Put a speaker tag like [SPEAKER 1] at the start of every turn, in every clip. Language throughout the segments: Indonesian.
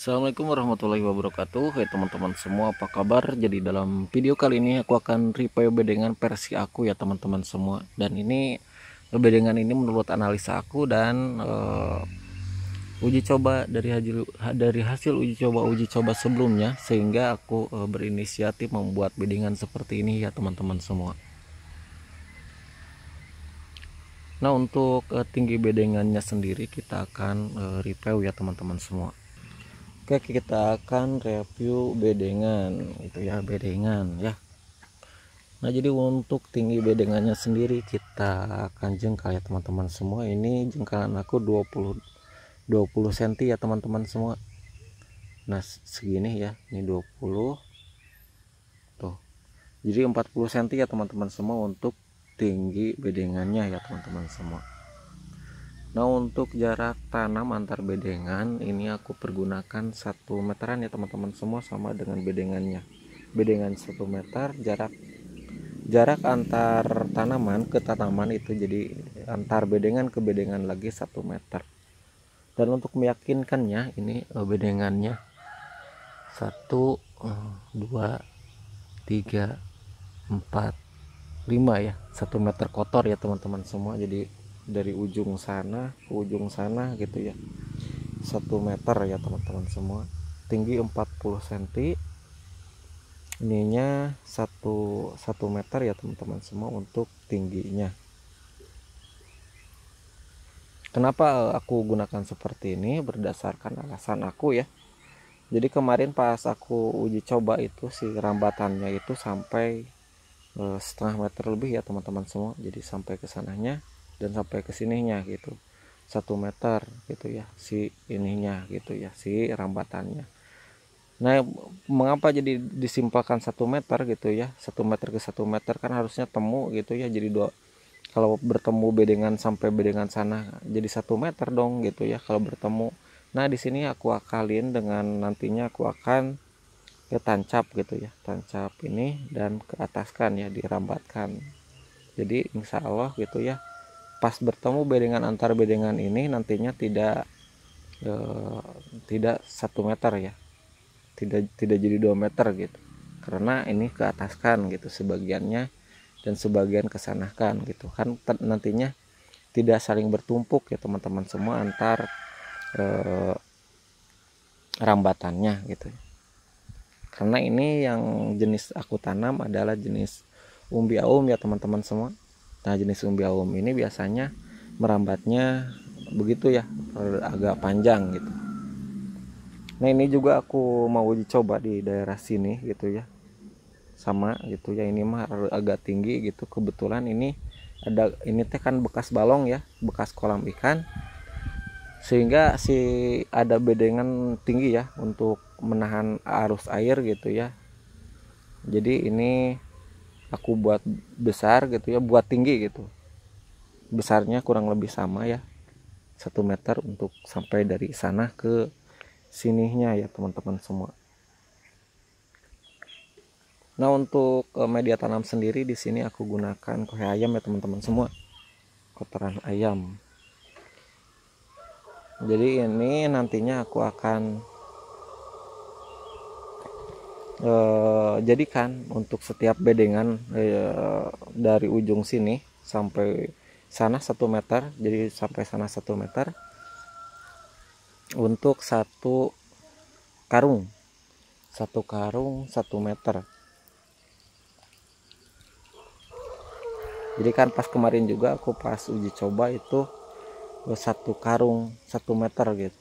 [SPEAKER 1] Assalamualaikum warahmatullahi wabarakatuh Hai teman-teman semua apa kabar Jadi dalam video kali ini aku akan review bedengan versi aku ya teman-teman semua Dan ini bedengan ini menurut analisa aku dan uh, uji coba dari hasil, dari hasil uji coba uji coba sebelumnya Sehingga aku uh, berinisiatif membuat bedengan seperti ini ya teman-teman semua Nah untuk uh, tinggi bedengannya sendiri kita akan uh, review ya teman-teman semua Oke kita akan review bedengan itu ya bedengan ya Nah jadi untuk tinggi bedengannya sendiri kita akan jengkal ya teman-teman semua ini jengkalan aku 20 20 cm ya teman-teman semua Nah segini ya ini 20 Tuh jadi 40 cm ya teman-teman semua untuk tinggi bedengannya ya teman-teman semua Nah untuk jarak tanam antar bedengan ini aku pergunakan satu meteran ya teman-teman semua sama dengan bedengannya. Bedengan satu meter jarak jarak antar tanaman ke tanaman itu jadi antar bedengan ke bedengan lagi satu meter. Dan untuk meyakinkannya ini eh, bedengannya satu eh, dua tiga empat lima ya satu meter kotor ya teman-teman semua jadi dari ujung sana ke ujung sana gitu ya satu meter ya teman-teman semua tinggi 40 cm ininya satu satu meter ya teman-teman semua untuk tingginya kenapa aku gunakan seperti ini berdasarkan alasan aku ya jadi kemarin pas aku uji coba itu si rambatannya itu sampai eh, setengah meter lebih ya teman-teman semua jadi sampai ke sananya dan sampai ke sininya gitu satu meter gitu ya si ininya gitu ya si rambatannya nah mengapa jadi disimpulkan satu meter gitu ya satu meter ke satu meter kan harusnya temu gitu ya jadi dua kalau bertemu bedengan sampai bedengan sana jadi satu meter dong gitu ya kalau bertemu nah di sini aku akalin dengan nantinya aku akan ke tancap gitu ya tancap ini dan ke ataskan ya dirambatkan jadi insya Allah gitu ya pas bertemu bedengan antar bedengan ini nantinya tidak e, tidak satu meter ya tidak tidak jadi dua meter gitu karena ini ke atas kan gitu sebagiannya dan sebagian kesanahkan gitu kan nantinya tidak saling bertumpuk ya teman-teman semua antar e, rambatannya gitu karena ini yang jenis aku tanam adalah jenis umbi aum ya teman-teman semua Nah jenis umbi awam ini biasanya merambatnya begitu ya agak panjang gitu. Nah ini juga aku mau uji coba di daerah sini gitu ya sama gitu ya ini mah agak tinggi gitu kebetulan ini ada ini teh kan bekas balong ya bekas kolam ikan sehingga si ada bedengan tinggi ya untuk menahan arus air gitu ya jadi ini aku buat besar gitu ya buat tinggi gitu besarnya kurang lebih sama ya satu meter untuk sampai dari sana ke sininya ya teman-teman semua nah untuk eh, media tanam sendiri di sini aku gunakan kohe ayam ya teman-teman semua kotoran ayam jadi ini nantinya aku akan e, jadikan untuk setiap bedengan e, dari ujung sini sampai sana satu meter jadi sampai sana satu meter untuk satu karung satu karung satu meter jadi kan pas kemarin juga aku pas uji coba itu eh, satu karung satu meter gitu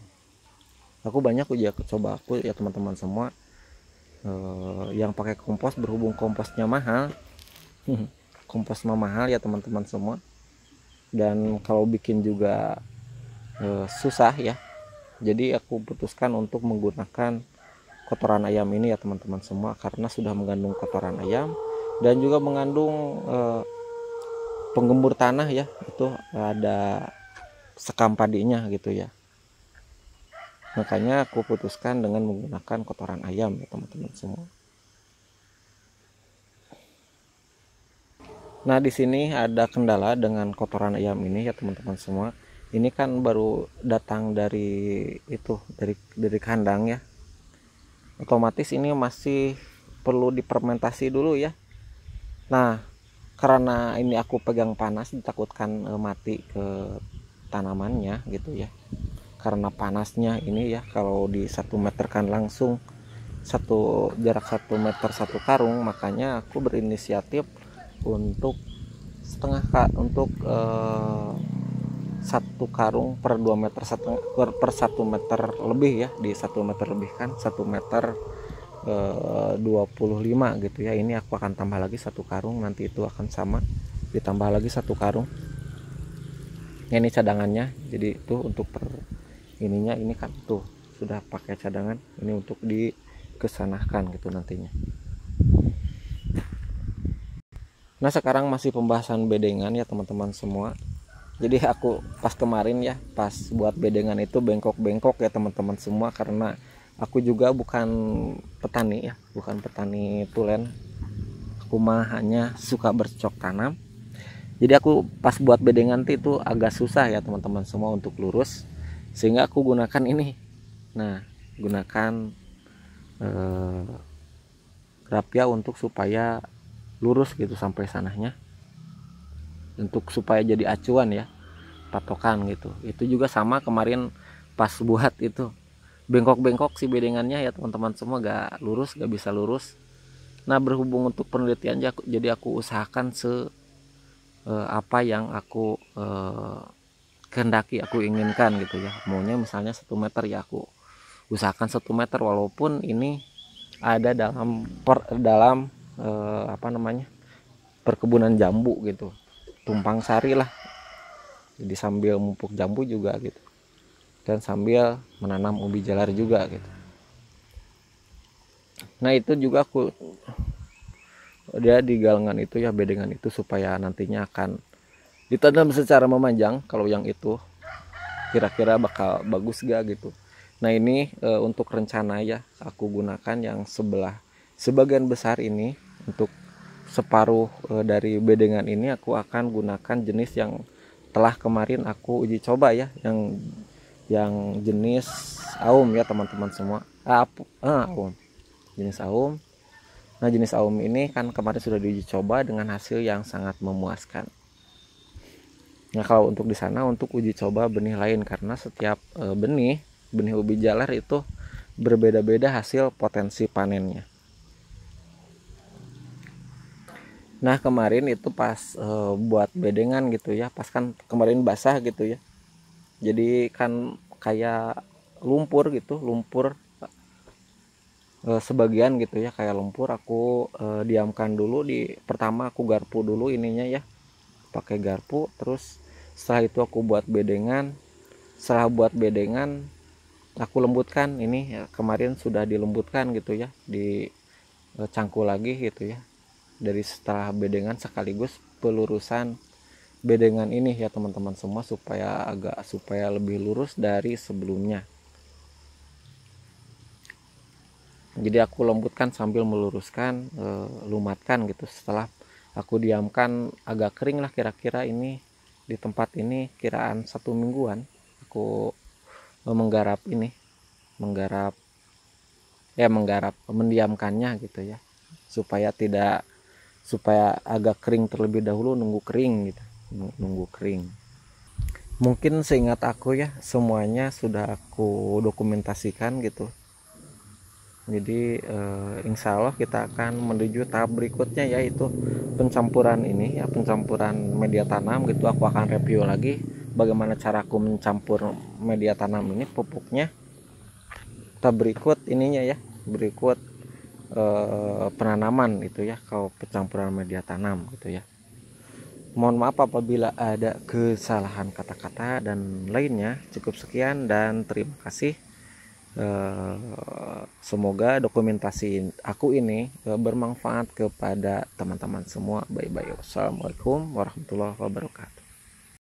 [SPEAKER 1] aku banyak uji coba aku ya teman-teman semua Eh, yang pakai kompos berhubung komposnya mahal kompos mah mahal ya teman-teman semua dan kalau bikin juga uh, susah ya jadi aku putuskan untuk menggunakan kotoran ayam ini ya teman-teman semua karena sudah mengandung kotoran ayam dan juga mengandung eh, penggembur tanah ya itu ada sekam padinya gitu ya makanya aku putuskan dengan menggunakan kotoran ayam ya teman-teman semua nah di sini ada kendala dengan kotoran ayam ini ya teman-teman semua ini kan baru datang dari itu dari dari kandang ya otomatis ini masih perlu dipermentasi dulu ya nah karena ini aku pegang panas ditakutkan eh, mati ke tanamannya gitu ya karena panasnya ini ya kalau di satu meter kan langsung satu jarak satu meter satu karung makanya aku berinisiatif untuk setengah kak untuk eh, satu karung per dua meter satu per, per satu meter lebih ya di satu meter lebih kan satu meter eh, dua puluh lima gitu ya ini aku akan tambah lagi satu karung nanti itu akan sama ditambah lagi satu karung ini cadangannya jadi itu untuk per ininya ini kan tuh sudah pakai cadangan ini untuk dikesanahkan gitu nantinya nah sekarang masih pembahasan bedengan ya teman-teman semua jadi aku pas kemarin ya pas buat bedengan itu bengkok-bengkok ya teman-teman semua karena aku juga bukan petani ya bukan petani tulen aku mah hanya suka bercocok tanam jadi aku pas buat bedengan itu agak susah ya teman-teman semua untuk lurus sehingga aku gunakan ini nah gunakan eh, rapia untuk supaya lurus gitu sampai sanahnya, untuk supaya jadi acuan ya patokan gitu itu juga sama kemarin pas buat itu bengkok-bengkok si bedengannya ya teman-teman semua gak lurus gak bisa lurus nah berhubung untuk penelitian jadi aku usahakan se eh, apa yang aku eh, kehendaki aku inginkan gitu ya maunya misalnya satu meter ya aku usahakan satu meter walaupun ini ada dalam per, dalam eh, apa namanya perkebunan jambu gitu tumpang sari lah jadi sambil mumpuk jambu juga gitu dan sambil menanam ubi jalar juga gitu nah itu juga aku dia di galengan itu ya bedengan itu supaya nantinya akan ditanam secara memanjang kalau yang itu kira-kira bakal bagus gak gitu nah ini e, untuk rencana ya aku gunakan yang sebelah sebagian besar ini untuk separuh e, dari bedengan ini aku akan gunakan jenis yang telah kemarin aku uji coba ya yang yang jenis aum ya teman-teman semua ah, ah aum jenis aum nah jenis aum ini kan kemarin sudah diuji coba dengan hasil yang sangat memuaskan Nah kalau untuk di sana untuk uji coba benih lain karena setiap e, benih benih ubi jalar itu berbeda-beda hasil potensi panennya. Nah kemarin itu pas e, buat bedengan gitu ya, pas kan kemarin basah gitu ya. Jadi kan kayak lumpur gitu, lumpur e, sebagian gitu ya kayak lumpur aku e, diamkan dulu di pertama aku garpu dulu ininya ya pakai garpu terus setelah itu aku buat bedengan setelah buat bedengan aku lembutkan ini ya, kemarin sudah dilembutkan gitu ya di e, cangkul lagi gitu ya dari setelah bedengan sekaligus pelurusan bedengan ini ya teman-teman semua supaya agak supaya lebih lurus dari sebelumnya jadi aku lembutkan sambil meluruskan e, lumatkan gitu setelah aku diamkan agak kering lah kira-kira ini di tempat ini kiraan satu mingguan aku eh, menggarap ini menggarap ya menggarap mendiamkannya gitu ya supaya tidak supaya agak kering terlebih dahulu nunggu kering gitu nunggu kering mungkin seingat aku ya semuanya sudah aku dokumentasikan gitu jadi uh, insya Allah kita akan menuju tahap berikutnya yaitu pencampuran ini ya pencampuran media tanam gitu aku akan review lagi bagaimana cara aku mencampur media tanam ini pupuknya tahap berikut ininya ya berikut eh, penanaman itu ya kalau pencampuran media tanam gitu ya mohon maaf apabila ada kesalahan kata-kata dan lainnya cukup sekian dan terima kasih Eh, semoga dokumentasi aku ini eh, bermanfaat kepada teman-teman semua. Bye bye. Wassalamualaikum warahmatullahi wabarakatuh.